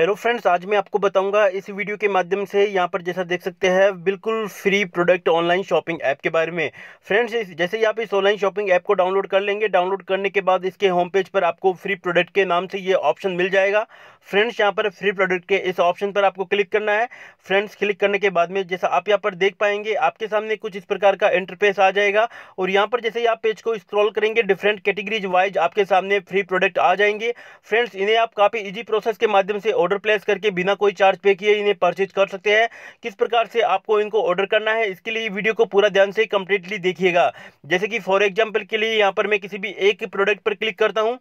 hello friends आज मैं आपको बताऊंगा इस वीडियो के माध्यम से यहाँ पर जैसा देख सकते हैं बिल्कुल free product online shopping app के बारे में फ्रेंड्स जैसे ही आप इस ऑनलाइन शॉपिंग ऐप को डाउनलोड कर लेंगे डाउनलोड करने के बाद इसके होम पेज पर आपको फ्री प्रोडक्ट के नाम से ये ऑप्शन मिल जाएगा फ्रेंड्स यहाँ पर फ्री प्रोडक्ट के इस ऑप्शन पर आपको क्लिक करना है फ्रेंड्स क्लिक करने के बाद में जैसा आप यहाँ पर देख पाएंगे आपके सामने कुछ इस प्रकार का इंटरफेस आ जाएगा और यहाँ पर जैसे ही आप पेज को स्क्रॉल करेंगे डिफरेंट कैटेगरीज वाइज आपके सामने फ्री प्रोडक्ट आ जाएंगे फ्रेंड्स इन्हें आप काफ़ी ईजी प्रोसेस के माध्यम से ऑर्डर प्लेस करके बिना कोई चार्ज पे किए इन्हें परचेज कर सकते हैं किस प्रकार से आपको इनको ऑर्डर करना है इसके लिए वीडियो को पूरा ध्यान से कंप्लीटली देखिएगा जैसे कि फॉर एग्जाम्पल के लिए यहाँ पर मैं किसी भी एक प्रोडक्ट पर क्लिक करता हूँ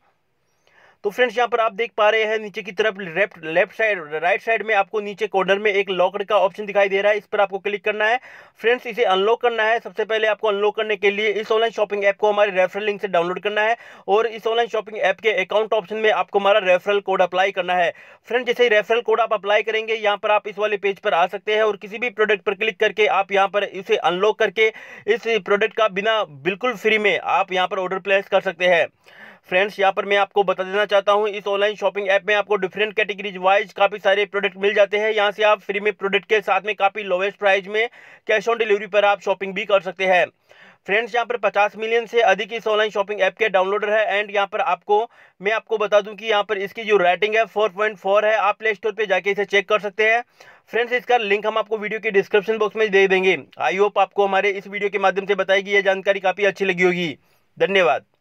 तो फ्रेंड्स यहाँ पर आप देख पा रहे हैं नीचे की तरफ left left side right side में आपको नीचे कॉर्नर में एक लॉकर का ऑप्शन दिखाई दे रहा है इस पर आपको क्लिक करना है फ्रेंड्स इसे अनलॉक करना है सबसे पहले आपको अनलॉक करने के लिए इस ऑनलाइन शॉपिंग ऐप को हमारे रेफरल लिंक से डाउनलोड करना है और इस ऑनलाइन शॉपिंग ऐप के अकाउंट ऑप्शन में आपको हमारा रेफरल कोड अप्लाई करना है फ्रेंड जैसे ही रेफरल कोड आप अप्लाई करेंगे यहाँ पर आप इस वाले पेज पर आ सकते हैं और किसी भी प्रोडक्ट पर क्लिक करके आप यहाँ पर इसे अनलॉक करके इस प्रोडक्ट का बिना बिल्कुल फ्री में आप यहाँ पर ऑर्डर प्लेस कर सकते हैं फ्रेंड्स यहाँ पर मैं आपको बता देना चाहता हूँ इस ऑनलाइन शॉपिंग ऐप में आपको डिफरेंट कैटेगरीज वाइज काफ़ी सारे प्रोडक्ट मिल जाते हैं यहाँ से आप फ्री में प्रोडक्ट के साथ में काफ़ी लोवेस्ट प्राइस में कैश ऑन डिलीवरी पर आप शॉपिंग भी कर सकते हैं फ्रेंड्स यहाँ पर 50 मिलियन से अधिक इस ऑनलाइन शॉपिंग ऐप के डाउनलोडर है एंड यहाँ पर आपको मैं आपको बता दूं कि यहाँ पर इसकी जो रेटिंग है 4.4 है आप प्ले स्टोर पर जाके इसे चेक कर सकते हैं फ्रेंड्स इसका लिंक हम आपको वीडियो के डिस्क्रिप्शन बॉक्स में दे देंगे आई होप आपको हमारे इस वीडियो के माध्यम से बताएगी ये यह जानकारी काफ़ी अच्छी लगी होगी धन्यवाद